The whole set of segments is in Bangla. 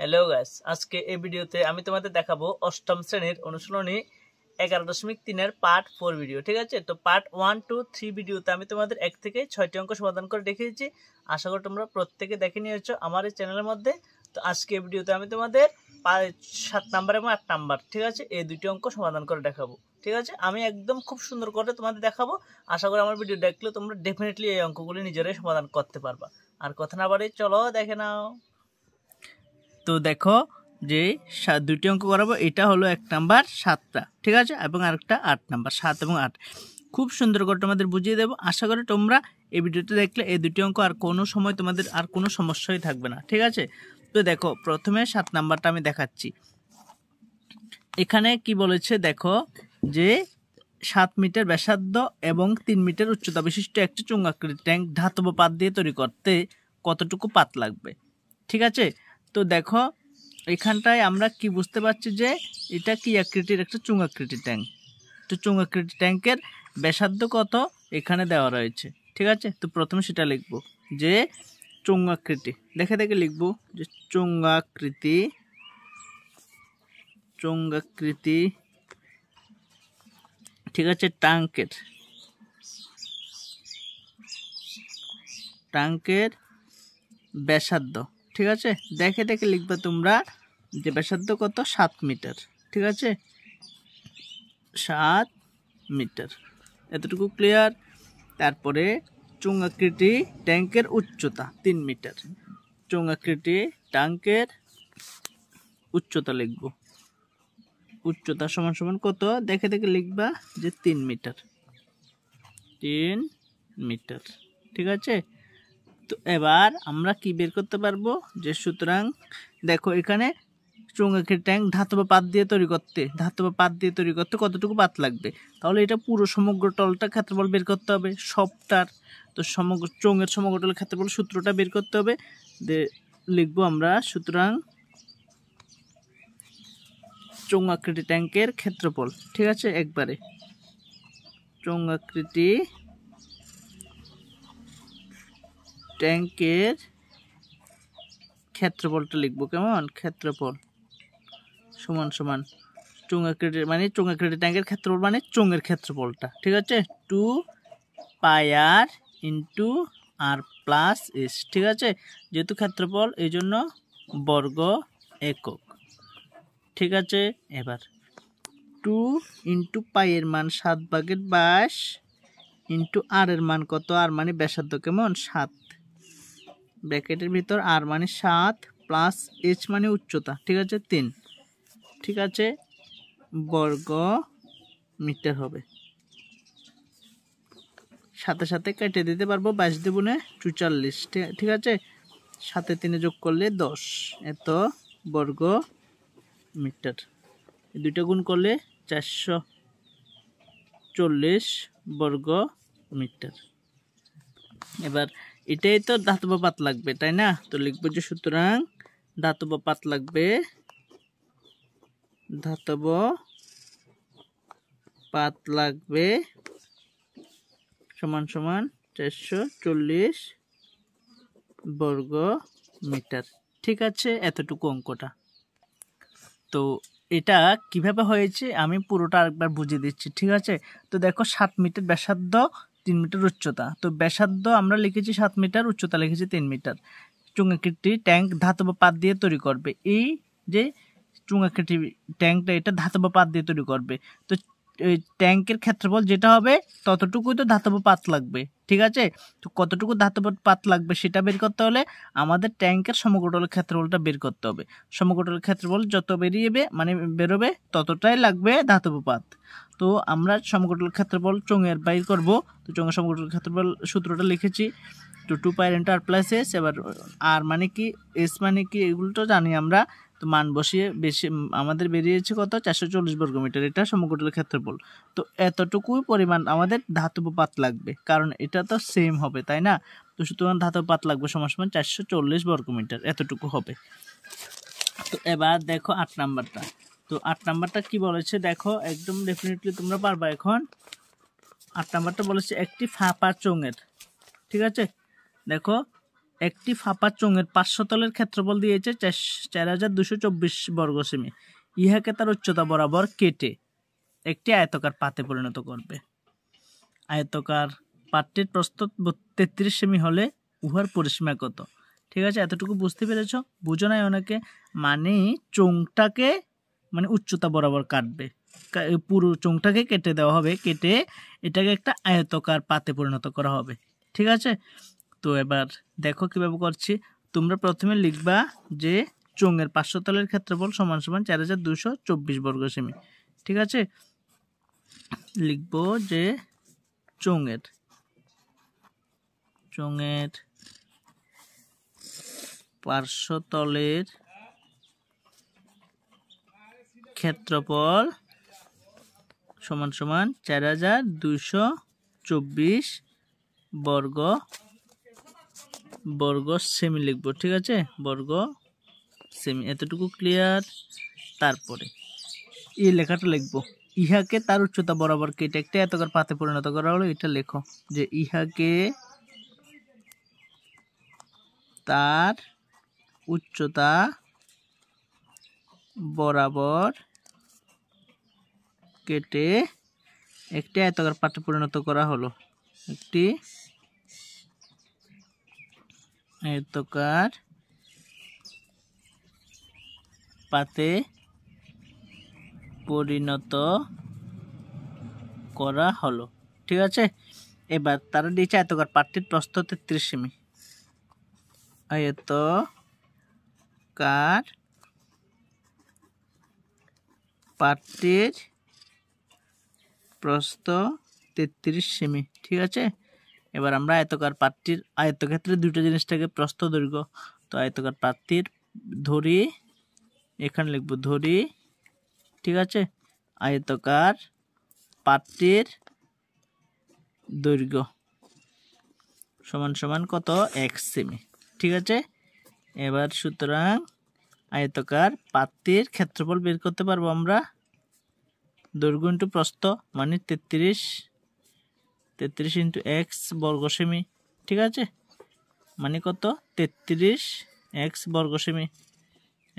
হ্যালো গাইস আজকে এই ভিডিওতে আমি তোমাদের দেখাবো অষ্টম শ্রেণীর অনুশীলনী এগারো দশমিক তিনের পার্ট ফোর ভিডিও ঠিক আছে তো পার্ট ওয়ান টু থ্রি ভিডিওতে আমি তোমাদের এক থেকে ছয়টি অঙ্ক সমাধান করে দেখিয়েছি আশা করি তোমরা প্রত্যেকে দেখে নিয়েছো আমার এই চ্যানেলের মধ্যে তো আজকে এই ভিডিওতে আমি তোমাদের সাত নাম্বার এবং আট নাম্বার ঠিক আছে এই দুটি অঙ্ক সমাধান করে দেখাবো ঠিক আছে আমি একদম খুব সুন্দর করে তোমাদের দেখাবো আশা করি আমার ভিডিও দেখলে তোমরা ডেফিনেটলি এই অঙ্কগুলি নিজেরাই সমাধান করতে পারবা আর কথা না বাড়ি চলো দেখে নাও তো দেখো যে দুটি অঙ্ক করাবো এটা হলো এক নাম্বার সাতটা ঠিক আছে এবং আরেকটা আট নাম্বার সাত এবং আট খুব সুন্দর করে তোমাদের বুঝিয়ে দেবো আশা করি তোমরা এই ভিডিওটা দেখলে এই দুটি অঙ্ক আর কোনো সময় তোমাদের আর কোনো সমস্যাই থাকবে না ঠিক আছে তো দেখো প্রথমে সাত নাম্বারটা আমি দেখাচ্ছি এখানে কি বলেছে দেখো যে সাত মিটার ব্যাসার্ধ এবং তিন মিটার উচ্চতা বিশিষ্ট একটি চুঙ্গাকৃতি ট্যাঙ্ক ধাতব পাত দিয়ে তৈরি করতে কতটুকু পাত লাগবে ঠিক আছে তো দেখো এখানটায় আমরা কি বুঝতে পারছি যে এটা কি আকৃতির একটা চুঙ্গাকৃতি ট্যাঙ্ক তো চুঙাকৃতি ট্যাঙ্কের ব্যাসার্ধ কত এখানে দেওয়া রয়েছে ঠিক আছে তো প্রথমে সেটা লিখব যে চুঙ্গাকৃতি দেখে দেখে লিখব যে চুঙ্গাকৃতি চুঙ্গাকৃতি ঠিক আছে ট্যাঙ্কের ট্যাঙ্কের ব্যাসার্ধ ঠিক আছে দেখে দেখে লিখবে তোমরা যে ব্যাসার্ধ কত সাত মিটার ঠিক আছে সাত মিটার এতটুকু ক্লিয়ার তারপরে চুঙ্গাকৃতি ট্যাঙ্কের উচ্চতা তিন মিটার চুঙ্গাকৃতি ট্যাঙ্কের উচ্চতা লিখব উচ্চতা সমান সমান কত দেখে দেখে লিখবা যে তিন মিটার তিন মিটার ঠিক আছে তো এবার আমরা কি বের করতে পারবো যে সুতরাং দেখো এখানে চুঙ্গাকের ট্যাঙ্ক ধাতব পাত দিয়ে তৈরি করতে ধাতব পাত দিয়ে তৈরি করতে কতটুকু পাত লাগবে তাহলে এটা পুরো সমগ্র টলটা ক্ষেত্রফল বের করতে হবে সবটার তো সমগ্র চোঙের সমগ্র টলের ক্ষেত্রফল সূত্রটা বের করতে হবে লিখবো আমরা সুতরাং চৌঙ্গাকৃতি ট্যাঙ্কের ক্ষেত্রফল ঠিক আছে একবারে চৌঙ্গাকৃতি ট্যাঙ্কের ক্ষেত্রফলটা লিখবো কেমন ক্ষেত্রফল সমান সমান চুঙা ক্রেডিট মানে চুঙা ক্রেডিট ট্যাঙ্কের ক্ষেত্রফল মানে চুঙের ক্ষেত্রফলটা ঠিক আছে two pi r into r plus s ঠিক আছে যেহেতু ক্ষেত্রফল এই জন্য বর্গ একক ঠিক আছে এবার টু ইন্টু পাইয়ের মান সাত ভাগের বাস ইন্টু আর এর মান কত আর মানে ব্যাসার্ধ কেমন সাত ব্র্যাকেটের ভিতর আর মানে সাত প্লাস এইচ মানে উচ্চতা ঠিক আছে তিন ঠিক আছে বর্গ মিটার হবে সাথে সাথে কেটে দিতে পারবো বাইশ দেবুনে চুচাল্লিশ ঠিক আছে সাথে তিনে যোগ করলে দশ এত বর্গ মিটার দুইটা গুণ করলে চারশো চল্লিশ বর্গ মিটার এবার এটাই তো ধাতব পাত লাগবে তাই না তো লিখবো যে সুতরাং ধাতব পাত লাগবে ধাতব পাত লাগবে সমান সমান চারশো চল্লিশ বর্গ মিটার ঠিক আছে এতটুকু অঙ্কটা তো এটা কিভাবে হয়েছে আমি পুরোটা আরেকবার বুঝিয়ে দিচ্ছি ঠিক আছে তো দেখো সাত মিটার ব্যাসার্ধ তিন মিটার উচ্চতা তো ব্যাসার্ধ আমরা লিখেছি সাত মিটার উচ্চতা লিখেছি তিন মিটার চুঙ্গাকৃতি ট্যাঙ্ক ধাতব পাত দিয়ে তৈরি করবে এই যে চুঙ্গাকৃতি ট্যাঙ্কটা এটা ধাতব পাত দিয়ে তৈরি করবে তো ট্যাঙ্কের ক্ষেত্রফল যেটা হবে ততটুকুই তো ধাতব পাত লাগবে ঠিক আছে তো কতটুকু ধাতব পাত লাগবে সেটা বের করতে হলে আমাদের ট্যাঙ্কের সমকটলের ক্ষেত্রফলটা বের করতে হবে সমকটলের ক্ষেত্রফল যত বেরিয়েবে মানে বেরোবে ততটাই লাগবে ধাতব পাত তো আমরা সমকটল ক্ষেত্রফল চোঙের বাইর করব তো চোঙের সমকটল ক্ষেত্রফল সূত্রটা লিখেছি তো two pi into r plus s এবার আর মানে কি এস মানে কি এগুলো তো জানি আমরা তো মান বসিয়ে বেশি আমাদের বেরিয়েছে কত চারশো চল্লিশ বর্গমিটার এটা সমকটলের ক্ষেত্রফল তো এতটুকু পরিমাণ আমাদের ধাতব পাত লাগবে কারণ এটা তো সেম হবে তাই না তো সুতরাং ধাতব পাত লাগবে সমান সমান চারশো চল্লিশ বর্গমিটার এতটুকু হবে তো এবার দেখো আট নাম্বারটা তো আট নাম্বারটা কি বলেছে দেখো একদম ডেফিনেটলি তোমরা পারবা এখন আট নাম্বারটা বলেছে একটি ফাঁপা চোঙের ঠিক আছে দেখো একটি ফাঁপা চোঙের পাঁচশতলের ক্ষেত্রফল দিয়েছে চার হাজার দুশো চব্বিশ বর্গ সেমি ইহাকে তার উচ্চতা বরাবর কেটে একটি আয়তকার পাতে পরিণত করবে আয়তকার পাতটির প্রস্তুত তেত্রিশ সেমি হলে উহার পরিসীমা কত ঠিক আছে এতটুকু বুঝতে পেরেছ বুঝো নাই অনেকে মানে চোঙটাকে মানে উচ্চতা বরাবর কাটবে পুরো চোঙটাকে কেটে দেওয়া হবে কেটে এটাকে একটা আয়তকার পাতে পরিণত করা হবে ঠিক আছে তো এবার দেখো কীভাবে করছি তোমরা প্রথমে লিখবা যে চোঙের পাঁচশোতলের ক্ষেত্রে ক্ষেত্রফল সমান সমান চার হাজার দুশো চব্বিশ বর্গ সেমি ঠিক আছে লিখব যে চোঙের চোঙের পার্শ্বতলের ক্ষেত্রফল সমান সমান চার হাজার দুশো চব্বিশ বর্গ বর্গ সেমি লিখব ঠিক আছে বর্গ সেমি এতটুকু ক্লিয়ার তারপরে এই লেখাটা লিখব ইহাকে তার উচ্চতা বরাবর কেটে একটা এতকার পাতে পরিণত করা হলো এটা লেখো যে ইহাকে তার উচ্চতা বরাবর কেটে একটি আয়তাকার পাত্রে পরিণত করা হলো একটি আয়তাকার পাতে পরিণত করা হলো ঠিক আছে এবার তারা দিয়েছে আয়তকার পাত্রটির প্রস্থ তেত্রিশ সেমি কার পাত্রের প্রস্থ তেত্রিশ সেমি ঠিক আছে এবার আমরা আয়তকার পাত্রটির আয়তক্ষেত্রে দুটো জিনিসটাকে প্রস্ত দৈর্ঘ্য তো আয়তকার পাত্রটির ধরি এখানে লিখব ধরি ঠিক আছে আয়তকার পাত্রটির দৈর্ঘ্য সমান সমান কত এক সেমি ঠিক আছে এবার সুতরাং আয়তকার পাত্রের ক্ষেত্রফল বের করতে পারবো আমরা দৈর্ঘ্য ইন্টু প্রস্থ মানে তেত্রিশ তেত্রিশ ইন্টু এক্স বর্গ সেমি ঠিক আছে মানে কত তেত্রিশ এক্স বর্গ সেমি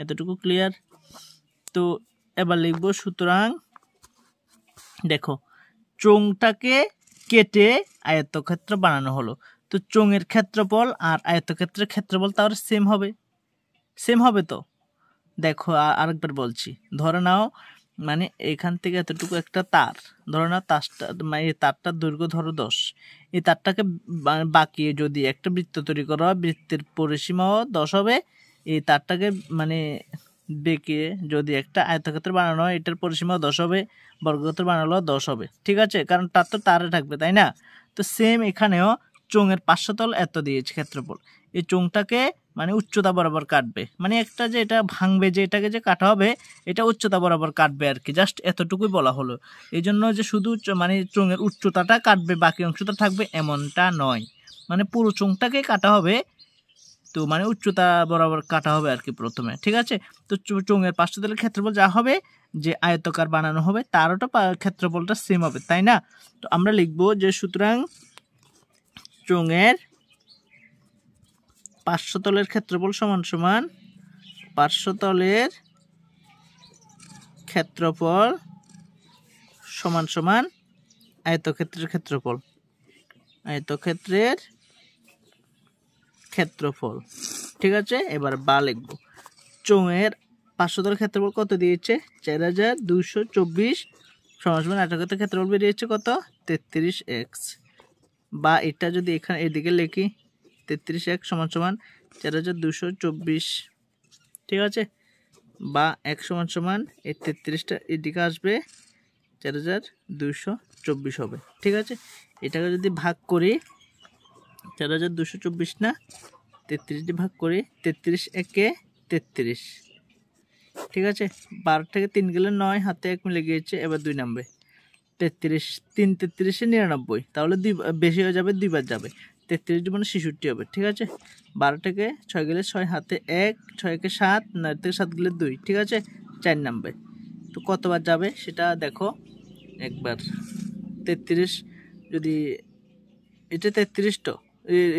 এতটুকু ক্লিয়ার তো এবার লিখবো সুতরাং দেখো চোংটাকে কেটে আয়ত্তক্ষেত্র বানানো হলো তো চোঙের ক্ষেত্রফল আর আয়ত্তক্ষেত্রের ক্ষেত্রফল তাহলে সেম হবে সেম হবে তো দেখো আরেকবার বলছি ধরে নাও মানে এখান থেকে এতটুকু একটা তার ধরো না তারটা মানে এই তারটার দৈর্ঘ্য ধরো দশ এই তারটাকে বাঁকিয়ে যদি একটা বৃত্ত তৈরি করা হয় বৃত্তের পরিসীমাও দশ হবে এই তারটাকে মানে বেঁকে যদি একটা আয়তক্ষেত্র বানানো হয় এটার পরিসীমা দশ হবে বর্গক্ষেত্র বানালো দশ হবে ঠিক আছে কারণ তার তো তারে থাকবে তাই না তো সেম এখানেও চোঙের পাঁচশতল এত দিয়েছে ক্ষেত্রফল এই চোঙটাকে মানে উচ্চতা বরাবর কাটবে মানে একটা যে এটা ভাঙবে যে এটাকে যে কাটা হবে এটা উচ্চতা বরাবর কাটবে আর কি জাস্ট এতটুকুই বলা হলো এই জন্য যে শুধু মানে চোঙের উচ্চতাটা কাটবে বাকি অংশটা থাকবে এমনটা নয় মানে পুরো চোঙটাকেই কাটা হবে তো মানে উচ্চতা বরাবর কাটা হবে আর কি প্রথমে ঠিক আছে তো চোঙের পাশ্চাতলের ক্ষেত্রফল যা হবে যে আয়তকার বানানো হবে তারও তো ক্ষেত্রফলটা সেম হবে তাই না তো আমরা লিখবো যে সুতরাং চোঙের পার্শ্বতলের ক্ষেত্রফল সমান সমান পার্শ্বতলের ক্ষেত্রফল সমান সমান আয়তক্ষেত্রের ক্ষেত্রফল আয়তক্ষেত্রের ক্ষেত্রফল ঠিক আছে এবার বা লিখব চোঙের পাঁচশোতর ক্ষেত্রফল কত দিয়েছে চার হাজার দুশো চব্বিশ সমান সমান আয়তক্ষেত্রের ক্ষেত্রফল বেরিয়েছে কত তেত্রিশ এক্স বা এটা যদি এখানে এদিকে লেখি তেত্রিশ এক সমান সমান চার হাজার দুশো চব্বিশ ঠিক আছে বা এক সমান সমান এর তেত্রিশটা এদিকে আসবে চার হাজার দুশো চব্বিশ হবে ঠিক আছে এটাকে যদি ভাগ করি চার হাজার দুশো চব্বিশ না তেত্রিশটি ভাগ করি তেত্রিশ একে তেত্রিশ ঠিক আছে বারো থেকে তিন গেলে নয় হাতে এক মিলে গিয়েছে এবার দুই নামবে তেত্রিশ তিন তেত্রিশে নিরানব্বই তাহলে দুই বেশি হয়ে যাবে দুইবার যাবে তেত্রিশ মানে ছেষট্টি হবে ঠিক আছে বারো থেকে ছয় গেলে ছয় হাতে এক ছয়কে সাত নয় থেকে সাত গেলে দুই ঠিক আছে চার নামবে তো কতবার যাবে সেটা দেখো একবার তেত্রিশ যদি এটা তেত্রিশটা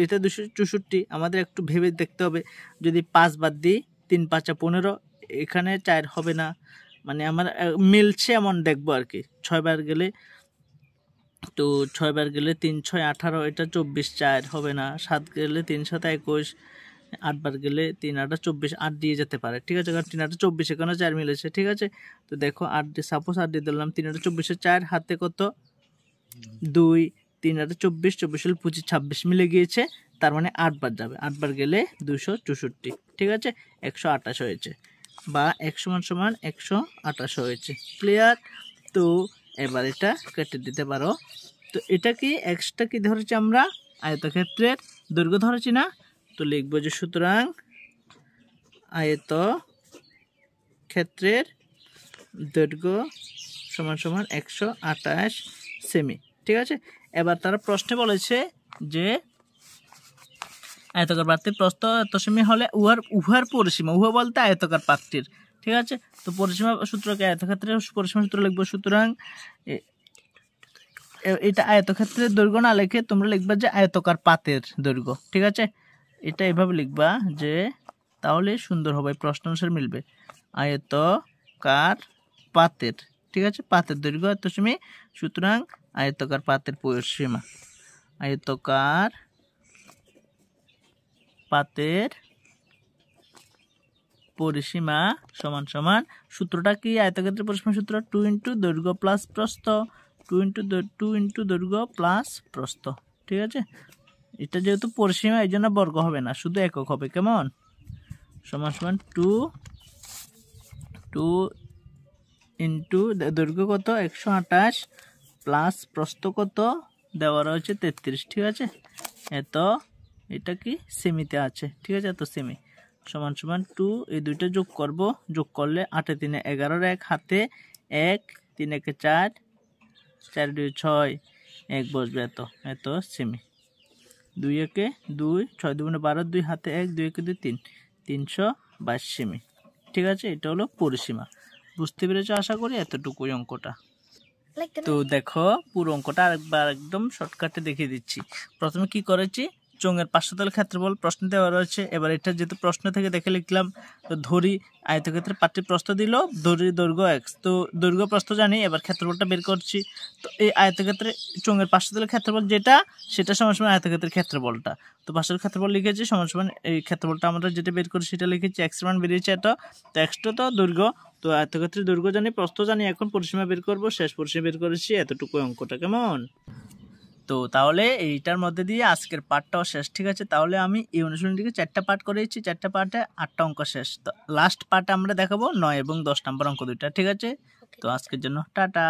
এটা দুশো চৌষট্টি আমাদের একটু ভেবে দেখতে হবে যদি পাঁচবার দিই তিন পাঁচা পনেরো এখানে চার হবে না মানে আমার মিলছে এমন দেখবো আর কি ছয়বার গেলে তো ছয়বার গেলে তিন ছয় আঠারো এটা চব্বিশ চার হবে না সাত গেলে তিন সাত একুশ আটবার গেলে তিন আটটা চব্বিশ আট দিয়ে যেতে পারে ঠিক আছে কারণ তিন আটটা চব্বিশ এখানে চার মিলেছে ঠিক আছে তো দেখো আট দিয়ে সাপোজ আট দিয়ে দিলাম তিন আটটা চব্বিশে চার হাতে কত দুই তিন আটটা চব্বিশ চব্বিশ হলে পঁচিশ ছাব্বিশ মিলে গিয়েছে তার মানে আটবার যাবে আটবার গেলে দুশো চৌষট্টি ঠিক আছে একশো আঠাশ হয়েছে বা এক সমান সমান একশো আঠাশ হয়েছে ক্লিয়ার তো এবার এটা কেটে দিতে পারো তো এটা কি এক্সটা কি ধরেছি আমরা আয়তক্ষেত্রের দৈর্ঘ্য ধরেছি না তো লিখবো যে সুতরাং আয়ত ক্ষেত্রের দৈর্ঘ্য সমান সমান একশো আঠাশ সেমি ঠিক আছে এবার তারা প্রশ্নে বলেছে যে আয়তকার পাত্রের প্রস্থ এতসীমী হলে উহার উহার পরিসীমা উহা বলতে আয়তকার পাত্রের ঠিক আছে তো পরিসীমা সূত্রকে আয়তক্ষেত্রে পরিসীমা সূত্র লিখবো সুতরাং এটা আয়তক্ষেত্রের দৈর্ঘ্য না লিখে তোমরা লিখবা যে আয়তকার পাতের দৈর্ঘ্য ঠিক আছে এটা এভাবে লিখবা যে তাহলে সুন্দর হবে প্রশ্ন অনুসার মিলবে আয়তকার পাতের ঠিক আছে পাতের দৈর্ঘ্য এত সুতরাং আয়তকার পাতের পরিসীমা আয়তকার পাতের পরিসীমা সমান সমান সূত্রটা কি আয়তক্ষেত্রের পরিসীমা সূত্র টু ইন্টু দৈর্ঘ্য প্লাস প্রস্থ টু ইন্টু টু ইন্টু দৈর্ঘ্য প্লাস প্রস্থ ঠিক আছে এটা যেহেতু পরিসীমা এই জন্য বর্গ হবে না শুধু একক হবে কেমন সমান সমান টু টু ইন্টু দৈর্ঘ্য কত একশো আঠাশ প্লাস প্রস্থ কত দেওয়া রয়েছে তেত্রিশ ঠিক আছে এত এটা কি সেমিতে আছে ঠিক আছে এত সেমি সমান সমান টু এই দুইটা যোগ করব যোগ করলে আটে তিনে এগারোর এক হাতে এক তিন একে চার চার দুই ছয় এক বসবে এত এত সেমি দুই একে দুই ছয় দুগুণে বারো দুই হাতে এক দুই একে দুই তিন তিনশো বাইশ সেমি ঠিক আছে এটা হলো পরিসীমা বুঝতে পেরেছো আশা করি এতটুকুই অঙ্কটা তো দেখো পুরো অঙ্কটা আরেকবার একদম শর্টকাটে দেখিয়ে দিচ্ছি প্রথমে কি করেছি চোঙের পার্শ্বতল ক্ষেত্রফল প্রশ্ন দেওয়া রয়েছে এবার এটা যেহেতু প্রশ্ন থেকে দেখে লিখলাম তো ধরি আয়তক্ষেত্রে পাটি প্রস্থ দিল ধরি দৈর্ঘ্য এক্স তো দৈর্ঘ্য প্রস্থ জানি এবার ক্ষেত্রফলটা বের করছি তো এই আয়তক্ষেত্রে চোঙের পার্শ্বতল ক্ষেত্রফল যেটা সেটা সমান আয়তক্ষেত্রের ক্ষেত্রফলটা তো পাশের ক্ষেত্রফল লিখেছি সমান সময় এই ক্ষেত্রফলটা আমরা যেটা বের করি সেটা লিখেছি এক্স মান বেরিয়েছে এটা তো এক্সটা তো দৈর্ঘ্য তো আয়তক্ষেত্রে দৈর্ঘ্য জানি প্রস্থ জানি এখন পরিসীমা বের করবো শেষ পরিসীমা বের করেছি এতটুকু অঙ্কটা কেমন তো তাহলে এইটার মধ্যে দিয়ে আজকের পার্টটাও শেষ ঠিক আছে তাহলে আমি এই অনুশীলনটিকে চারটা পার্ট করেছি চারটা পার্টে আটটা অঙ্ক শেষ তো লাস্ট পার্টে আমরা দেখাবো নয় এবং দশ নম্বর অঙ্ক দুইটা ঠিক আছে তো আজকের জন্য টাটা